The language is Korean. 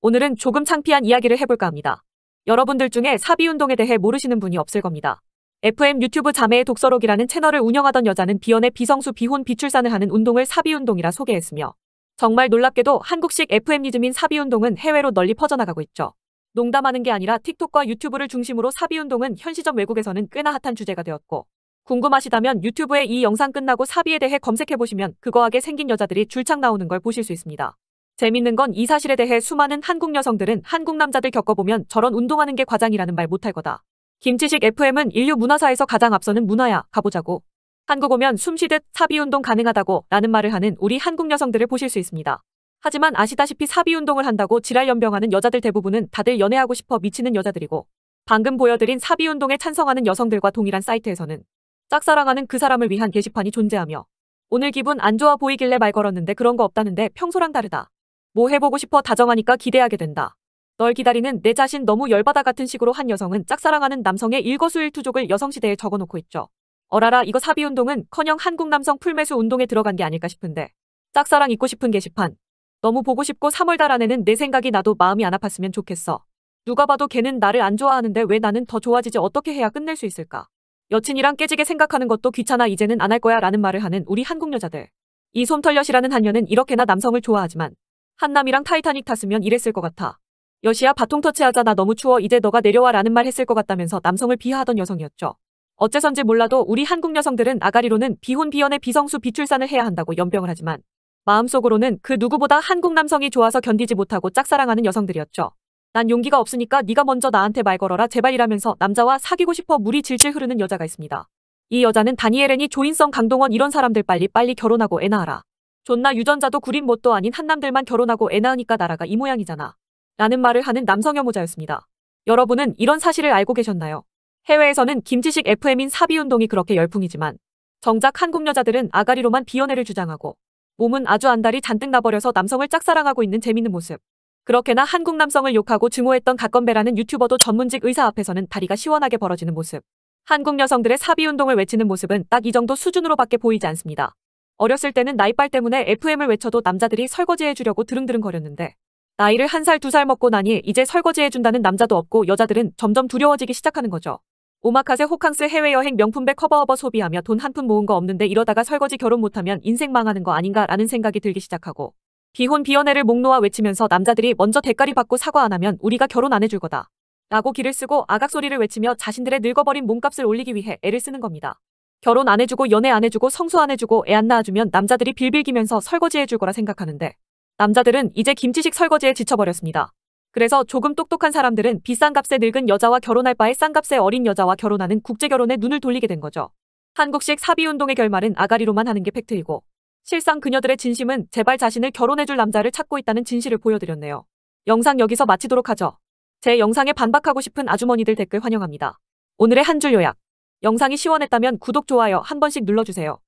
오늘은 조금 창피한 이야기를 해볼까 합니다. 여러분들 중에 사비운동에 대해 모르시는 분이 없을 겁니다. FM 유튜브 자매의 독서록이라는 채널을 운영하던 여자는 비연의 비성수 비혼 비출산을 하는 운동을 사비운동이라 소개했으며 정말 놀랍게도 한국식 FM이즘인 사비운동은 해외로 널리 퍼져나가고 있죠. 농담하는 게 아니라 틱톡과 유튜브를 중심으로 사비운동은 현 시점 외국에서는 꽤나 핫한 주제가 되었고 궁금하시다면 유튜브에 이 영상 끝나고 사비에 대해 검색해보시면 그거하게 생긴 여자들이 줄창 나오는 걸 보실 수 있습니다. 재밌는 건 이 사실에 대해 수많은 한국 여성들은 한국 남자들 겪어보면 저런 운동하는 게 과장이라는 말 못할 거다. 김치식 FM은 인류 문화사에서 가장 앞서는 문화야. 가보자고. 한국 오면 숨쉬듯 사비운동 가능하다고 라는 말을 하는 우리 한국 여성들을 보실 수 있습니다. 하지만 아시다시피 사비운동을 한다고 지랄연병하는 여자들 대부분은 다들 연애하고 싶어 미치는 여자들이고 방금 보여드린 사비운동에 찬성하는 여성들과 동일한 사이트에서는 짝사랑하는 그 사람을 위한 게시판이 존재하며 오늘 기분 안 좋아 보이길래 말 걸었는데 그런 거 없다는데 평소랑 다르다. 뭐 해보고 싶어 다정하니까 기대하게 된다. 널 기다리는 내 자신 너무 열받아 같은 식으로 한 여성은 짝사랑하는 남성의 일거수일투족을 여성시대에 적어놓고 있죠. 어라라 이거 사비운동은 커녕 한국 남성 풀매수 운동에 들어간 게 아닐까 싶은데 짝사랑 잊고 싶은 게시판 너무 보고 싶고 3월달 안에는 내 생각이 나도 마음이 안 아팠으면 좋겠어. 누가 봐도 걔는 나를 안 좋아하는데 왜 나는 더 좋아지지 어떻게 해야 끝낼 수 있을까. 여친이랑 깨지게 생각하는 것도 귀찮아 이제는 안 할 거야 라는 말을 하는 우리 한국 여자들. 이 솜털녀시라는 한녀는 이렇게나 남성을 좋아하지만 한남이랑 타이타닉 탔으면 이랬을 것 같아. 여시야 바통 터치하자 나 너무 추워 이제 너가 내려와 라는 말 했을 것 같다면서 남성을 비하하던 여성이었죠. 어째선지 몰라도 우리 한국 여성들은 아가리로는 비혼 비연의 비성수 비출산을 해야 한다고 연병을 하지만 마음속으로는 그 누구보다 한국 남성이 좋아서 견디지 못하고 짝사랑하는 여성들이었죠. 난 용기가 없으니까 네가 먼저 나한테 말 걸어라 제발이라면서 남자와 사귀고 싶어 물이 질질 흐르는 여자가 있습니다. 이 여자는 다니엘 앤이 조인성 강동원 이런 사람들 빨리 빨리 결혼하고 애 낳아라. 존나 유전자도 구린 못도 아닌 한남들만 결혼하고 애 낳으니까 나라가 이 모양이잖아. 라는 말을 하는 남성 혐오자였습니다. 여러분은 이런 사실을 알고 계셨나요? 해외에서는 김지식 FM인 사비운동이 그렇게 열풍이지만 정작 한국 여자들은 아가리로만 비연애를 주장하고 몸은 아주 안달이 잔뜩 나버려서 남성을 짝사랑하고 있는 재밌는 모습. 그렇게나 한국 남성을 욕하고 증오했던 가건배라는 유튜버도 전문직 의사 앞에서는 다리가 시원하게 벌어지는 모습. 한국 여성들의 사비운동을 외치는 모습은 딱 이 정도 수준으로밖에 보이지 않습니다. 어렸을 때는 나이빨 때문에 FM을 외쳐도 남자들이 설거지해주려고 드릉드릉거렸는데 나이를 한 살 두 살 먹고 나니 이제 설거지해준다는 남자도 없고 여자들은 점점 두려워지기 시작하는 거죠. 오마카세 호캉스 해외여행 명품백 커버허버 소비하며 돈 한 푼 모은 거 없는데 이러다가 설거지 결혼 못하면 인생 망하는 거 아닌가라는 생각이 들기 시작하고 비혼 비연애를 목 놓아 외치면서 남자들이 먼저 대가리 받고 사과 안 하면 우리가 결혼 안 해줄 거다. 라고 길을 쓰고 아각 소리를 외치며 자신들의 늙어버린 몸값을 올리기 위해 애를 쓰는 겁니다. 결혼 안 해주고 연애 안 해주고 성수 안 해주고 애 안 낳아주면 남자들이 빌빌기면서 설거지 해줄 거라 생각하는데 남자들은 이제 김치식 설거지에 지쳐버렸습니다. 그래서 조금 똑똑한 사람들은 비싼 값에 늙은 여자와 결혼할 바에 싼 값에 어린 여자와 결혼하는 국제결혼에 눈을 돌리게 된 거죠. 한국식 사비운동의 결말은 아가리로만 하는 게 팩트이고 실상 그녀들의 진심은 제발 자신을 결혼해줄 남자를 찾고 있다는 진실을 보여드렸네요. 영상 여기서 마치도록 하죠. 제 영상에 반박하고 싶은 아주머니들 댓글 환영합니다. 오늘의 한 줄 요약 영상이 시원했다면 구독, 좋아요 한 번씩 눌러주세요.